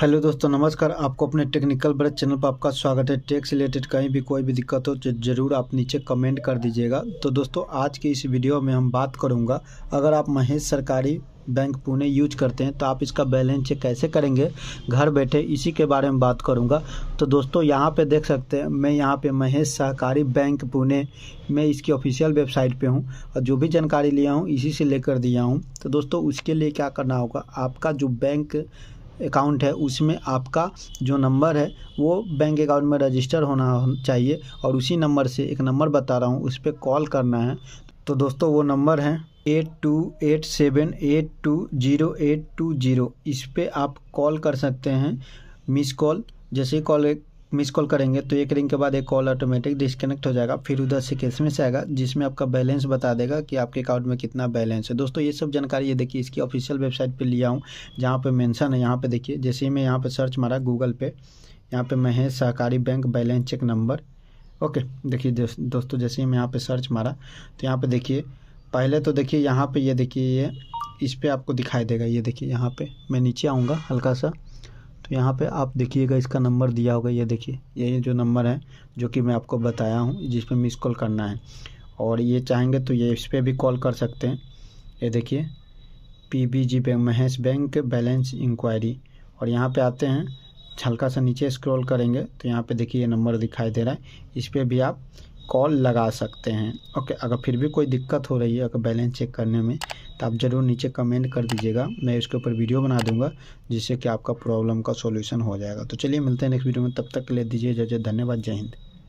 hello दोस्तों नमस्कार आपको अपने टेक्निकल ब्रज चैनल पर आपका स्वागत है टैक्स रिलेटेड कहीं भी कोई भी दिक्कत हो तो ज़रूर आप नीचे कमेंट कर दीजिएगा तो दोस्तों आज के इस वीडियो में हम बात करूंगा अगर आप महेश सरकारी बैंक पुणे यूज करते हैं तो आप इसका बैलेंस चेक कैसे करेंगे घर बैठे इसी के बारे में बात करूंगा तो दोस्तों यहाँ पे देख सकते हैं मैं यहाँ पे महेश सहकारी बैंक पुणे में इसकी ऑफिशियल वेबसाइट पे हूँ और जो भी जानकारी लिया हूँ इसी से लेकर दिया हूँ तो दोस्तों उसके लिए क्या करना होगा आपका जो बैंक अकाउंट है उसमें आपका जो नंबर है वो बैंक अकाउंट में रजिस्टर होना चाहिए और उसी नंबर से एक नंबर बता रहा हूँ उस पर कॉल करना है तो दोस्तों वो नंबर है eight two eight seven eight two zero eight two zero इस पर आप कॉल कर सकते हैं मिस कॉल जैसे कॉल मिस कॉल करेंगे तो एक रिंग के बाद एक कॉल ऑटोमेटिक डिस्कनेक्ट हो जाएगा फिर उधर से से आएगा जिसमें आपका बैलेंस बता देगा कि आपके अकाउंट में कितना बैलेंस है दोस्तों ये सब जानकारी ये देखिए इसकी ऑफिशियल वेबसाइट पर लिया हूँ जहाँ पर मैंसन है यहाँ पर देखिए जैसे ही मैं यहाँ पर सर्च मारा गूगल पे यहाँ पर महेश सहकारी bank balance check number okay देखिए दोस्तों जैसे ही मैं यहाँ पर सर्च मारा तो यहाँ पर देखिए पहले तो देखिए यहाँ पर ये देखिए ये इस पर आपको दिखाई देगा ये देखिए यहाँ पर मैं नीचे आऊँगा हल्का सा तो यहाँ पे आप देखिएगा इसका नंबर दिया होगा ये देखिए यही जो नंबर है जो कि मैं आपको बताया हूँ जिस पर मिस कॉल करना है और ये चाहेंगे तो ये इस पर भी कॉल कर सकते हैं ये देखिए PBG bank Mahesh bank balance inquiry और यहाँ पे आते हैं हल्का सा नीचे स्क्रॉल करेंगे तो यहाँ पे देखिए ये नंबर दिखाई दे रहा है इस पर भी आप कॉल लगा सकते हैं ओके अगर फिर भी कोई दिक्कत हो रही है अगर बैलेंस चेक करने में तो आप ज़रूर नीचे कमेंट कर दीजिएगा मैं उसके ऊपर वीडियो बना दूंगा जिससे कि आपका प्रॉब्लम का सोल्यूशन हो जाएगा तो चलिए मिलते हैं नेक्स्ट वीडियो में तब तक ले दीजिए जय जय धन्यवाद जय हिंद